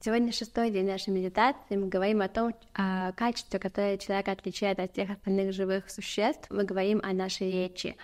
Сегодня шестой день нашей медитации. Мы говорим о том о а, качестве, которое человек отличает от всех остальных живых существ. Мы говорим о нашей речи.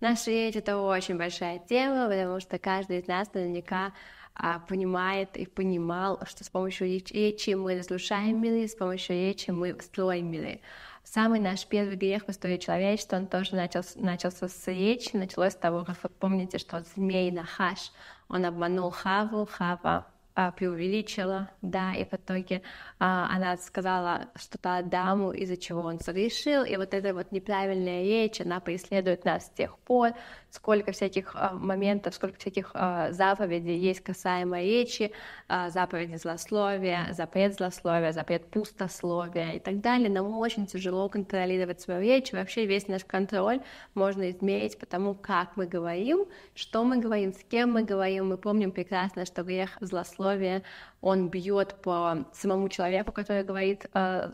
Наша речь — это очень большая тема, потому что каждый из нас наверняка а, понимает и понимал, что с помощью речи мы разрушаем миры, с помощью речи мы строим миры. Самый наш первый грех в истории человечества, он тоже начал начался с речи, началось с того, как вы помните, что змей Нахаш, он обманул Хаву, Хава а, преувеличила, да, и в итоге а, она сказала что-то Адаму, из-за чего он согрешил, и вот эта вот неправильная речь, она преследует нас с тех пор, сколько всяких а, моментов, сколько всяких а, заповедей есть касаемо речи, а, заповеди злословия, запрет злословия, запрет пустословия и так далее. Нам очень тяжело контролировать свою речь, вообще весь наш контроль можно измерить по тому, как мы говорим, что мы говорим, с кем мы говорим, мы помним прекрасно, что грех злословия условия, он бьет по самому человеку, который говорит э,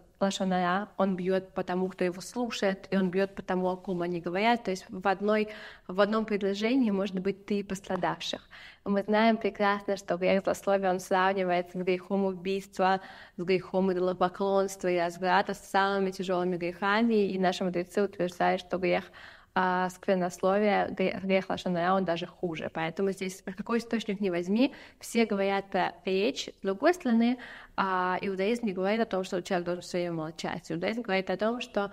он бьет по тому, кто его слушает, и он бьет по тому, о ком они говорят. То есть в, одной, в одном предложении может быть ты пострадавших. Мы знаем прекрасно, что грех злословия, он сравнивается с грехом убийства, с грехом идолопоклонства и разврата, с самыми тяжелыми грехами, и наши мудрецы утверждают, что грех — а сквернословие, грех он даже хуже. Поэтому здесь какой источник не возьми, все говорят про э, речь. С другой стороны, а, иудаизм не говорит о том, что человек должен все время молчать. Иудаизм говорит о том, что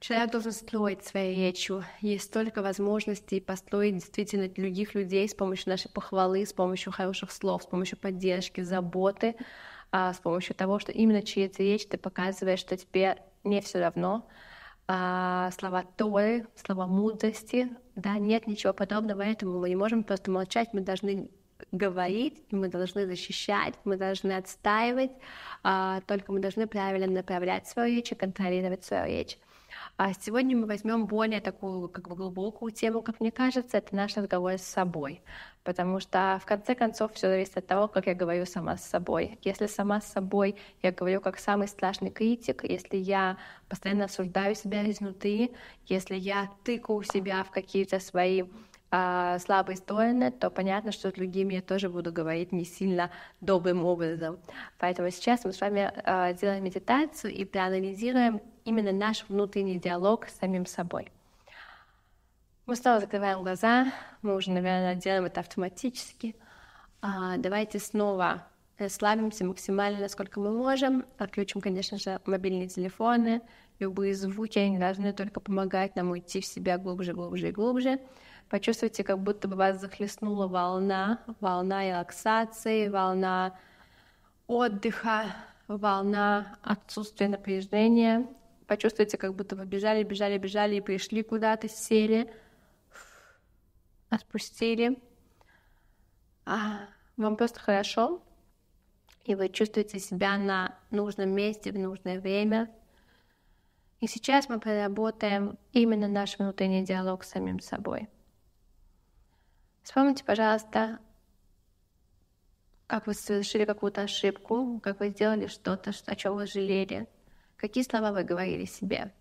Человек должен строить своей речью. Есть столько возможностей построить действительно других людей с помощью нашей похвалы, с помощью хороших слов, с помощью поддержки, заботы, а, с помощью того, что именно через речь ты показываешь, что тебе не все равно, а, слова Торы, слова мудрости. Да, нет ничего подобного поэтому Мы не можем просто молчать, мы должны говорить, мы должны защищать, мы должны отстаивать, а, только мы должны правильно направлять свою речь и контролировать свою речь. А сегодня мы возьмем более такую как бы глубокую тему, как мне кажется, это наш разговор с собой. Потому что в конце концов все зависит от того, как я говорю сама с собой. Если сама с собой я говорю как самый страшный критик, если я постоянно осуждаю себя изнутри, если я тыкаю себя в какие-то свои а, слабые стороны, то понятно, что другие мне тоже буду говорить не сильно добрым образом. Поэтому сейчас мы с вами а, делаем медитацию и проанализируем именно наш внутренний диалог с самим собой. Мы снова закрываем глаза, мы уже, наверное, делаем это автоматически. А, давайте снова расслабимся максимально, насколько мы можем. Отключим, конечно же, мобильные телефоны. Любые звуки, они должны только помогать нам уйти в себя глубже, глубже и глубже. глубже Почувствуйте, как будто бы вас захлестнула волна, волна релаксации, волна отдыха, волна отсутствия напряжения. Почувствуйте, как будто вы бежали, бежали, бежали и пришли куда-то, сели, отпустили. А, вам просто хорошо, и вы чувствуете себя на нужном месте в нужное время. И сейчас мы проработаем именно наш внутренний диалог с самим собой. Вспомните, пожалуйста, как вы совершили какую-то ошибку, как вы сделали что-то, о чем вы жалели, какие слова вы говорили себе.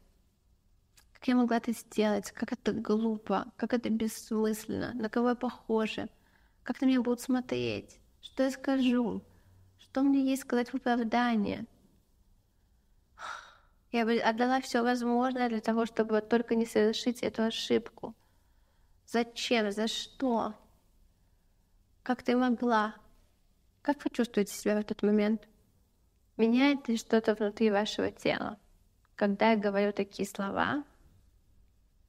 Как я могла это сделать? Как это глупо? Как это бессмысленно? На кого я похожа? Как на меня будут смотреть? Что я скажу? Что мне есть сказать в оправдание? Я бы отдала все возможное для того, чтобы только не совершить эту ошибку. Зачем? За что? Как ты могла? Как вы чувствуете себя в этот момент? Меняет ли что-то внутри вашего тела? Когда я говорю такие слова,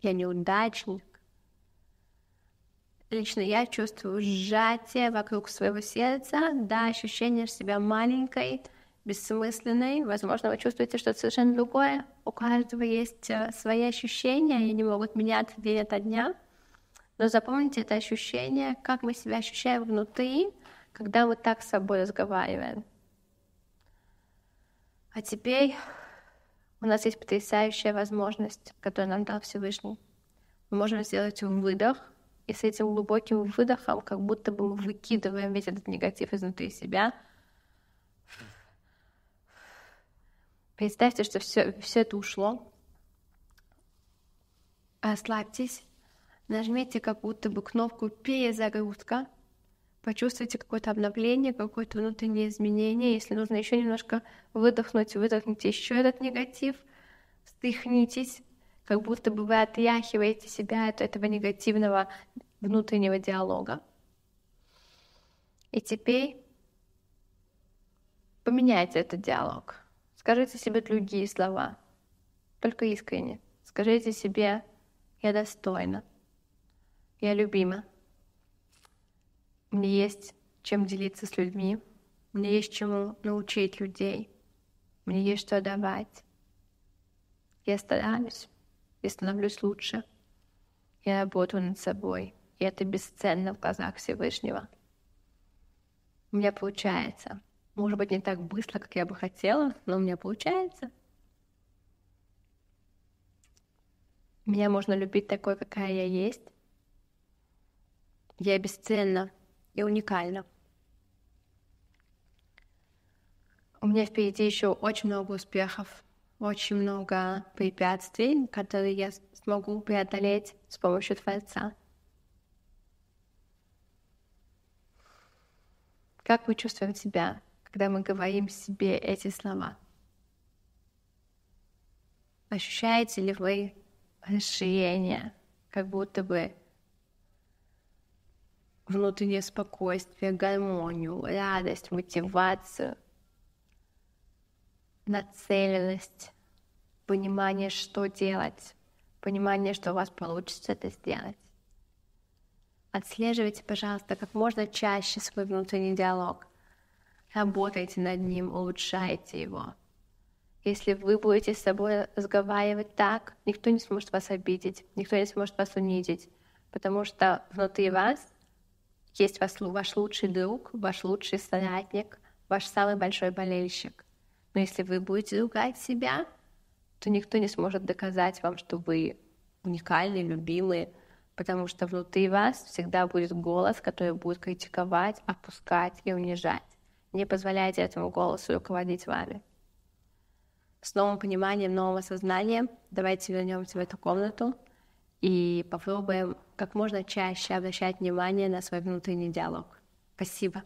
я неудачник. Лично я чувствую сжатие вокруг своего сердца, да, ощущение себя маленькой, бессмысленной. Возможно, вы чувствуете что-то совершенно другое. У каждого есть э, свои ощущения, и они могут меняться день ото дня. Но запомните это ощущение, как мы себя ощущаем внутри, когда мы так с собой разговариваем. А теперь у нас есть потрясающая возможность, которую нам дал Всевышний. Мы можем сделать выдох, и с этим глубоким выдохом как будто бы мы выкидываем весь этот негатив изнутри себя. Представьте, что все, все это ушло. Расслабьтесь нажмите как будто бы кнопку перезагрузка, почувствуйте какое-то обновление, какое-то внутреннее изменение. Если нужно еще немножко выдохнуть, выдохните еще этот негатив, вздохнитесь, как будто бы вы отряхиваете себя от этого негативного внутреннего диалога. И теперь поменяйте этот диалог. Скажите себе другие слова, только искренне. Скажите себе «я достойна», я любима. Мне есть чем делиться с людьми. Мне есть чему научить людей. Мне есть что давать. Я стараюсь. Я становлюсь лучше. Я работаю над собой. И это бесценно в глазах Всевышнего. У меня получается. Может быть, не так быстро, как я бы хотела, но у меня получается. Меня можно любить такой, какая я есть. Я бесценна и уникальна. У меня впереди еще очень много успехов, очень много препятствий, которые я смогу преодолеть с помощью Творца. Как мы чувствуем себя, когда мы говорим себе эти слова? Ощущаете ли вы расширение, как будто бы внутреннее спокойствие, гармонию, радость, мотивацию, нацеленность, понимание, что делать, понимание, что у вас получится это сделать. Отслеживайте, пожалуйста, как можно чаще свой внутренний диалог. Работайте над ним, улучшайте его. Если вы будете с собой разговаривать так, никто не сможет вас обидеть, никто не сможет вас унизить, потому что внутри вас есть вас, ваш лучший друг, ваш лучший соратник, ваш самый большой болельщик. Но если вы будете ругать себя, то никто не сможет доказать вам, что вы уникальны, любимы, потому что внутри вас всегда будет голос, который будет критиковать, опускать и унижать. Не позволяйте этому голосу руководить вами. С новым пониманием, новым осознанием, давайте вернемся в эту комнату и попробуем как можно чаще обращать внимание на свой внутренний диалог. Спасибо.